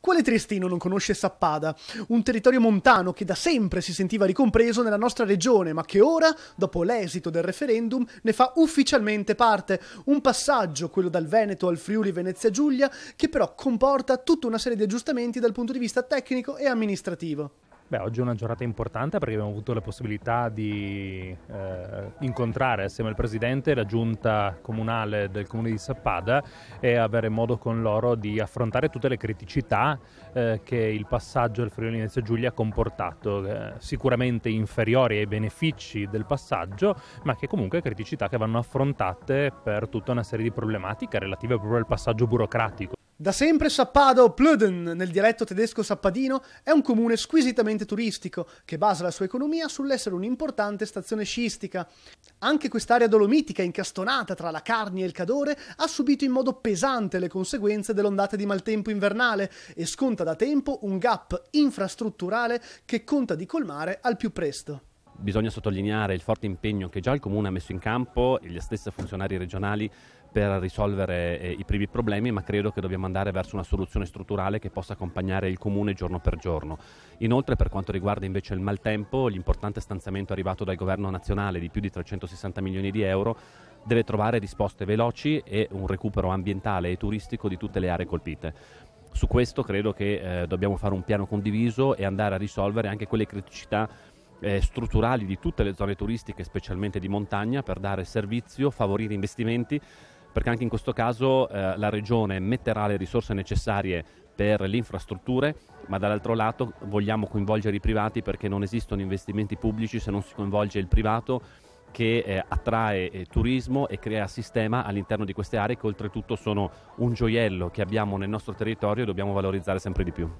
Quale triestino non conosce Sappada, un territorio montano che da sempre si sentiva ricompreso nella nostra regione, ma che ora, dopo l'esito del referendum, ne fa ufficialmente parte? Un passaggio, quello dal Veneto al Friuli Venezia Giulia, che però comporta tutta una serie di aggiustamenti dal punto di vista tecnico e amministrativo. Beh, oggi è una giornata importante perché abbiamo avuto la possibilità di eh, incontrare assieme al Presidente la giunta comunale del comune di Sappada e avere modo con loro di affrontare tutte le criticità eh, che il passaggio al Friuli Venezia Giulia ha comportato, eh, sicuramente inferiori ai benefici del passaggio, ma che comunque criticità che vanno affrontate per tutta una serie di problematiche relative proprio al passaggio burocratico. Da sempre Sappado Plöden, nel dialetto tedesco sappadino, è un comune squisitamente turistico che basa la sua economia sull'essere un'importante stazione sciistica. Anche quest'area dolomitica, incastonata tra la Carni e il Cadore, ha subito in modo pesante le conseguenze dell'ondata di maltempo invernale e sconta da tempo un gap infrastrutturale che conta di colmare al più presto bisogna sottolineare il forte impegno che già il Comune ha messo in campo e gli stessi funzionari regionali per risolvere eh, i primi problemi, ma credo che dobbiamo andare verso una soluzione strutturale che possa accompagnare il Comune giorno per giorno. Inoltre, per quanto riguarda invece il maltempo, l'importante stanziamento arrivato dal Governo nazionale di più di 360 milioni di euro deve trovare risposte veloci e un recupero ambientale e turistico di tutte le aree colpite su questo credo che eh, dobbiamo fare un piano condiviso e andare a risolvere anche quelle criticità eh, strutturali di tutte le zone turistiche, specialmente di montagna, per dare servizio, favorire investimenti, perché anche in questo caso eh, la Regione metterà le risorse necessarie per le infrastrutture, ma dall'altro lato vogliamo coinvolgere i privati perché non esistono investimenti pubblici se non si coinvolge il privato che eh, attrae eh, turismo e crea sistema all'interno di queste aree che oltretutto sono un gioiello che abbiamo nel nostro territorio e dobbiamo valorizzare sempre di più.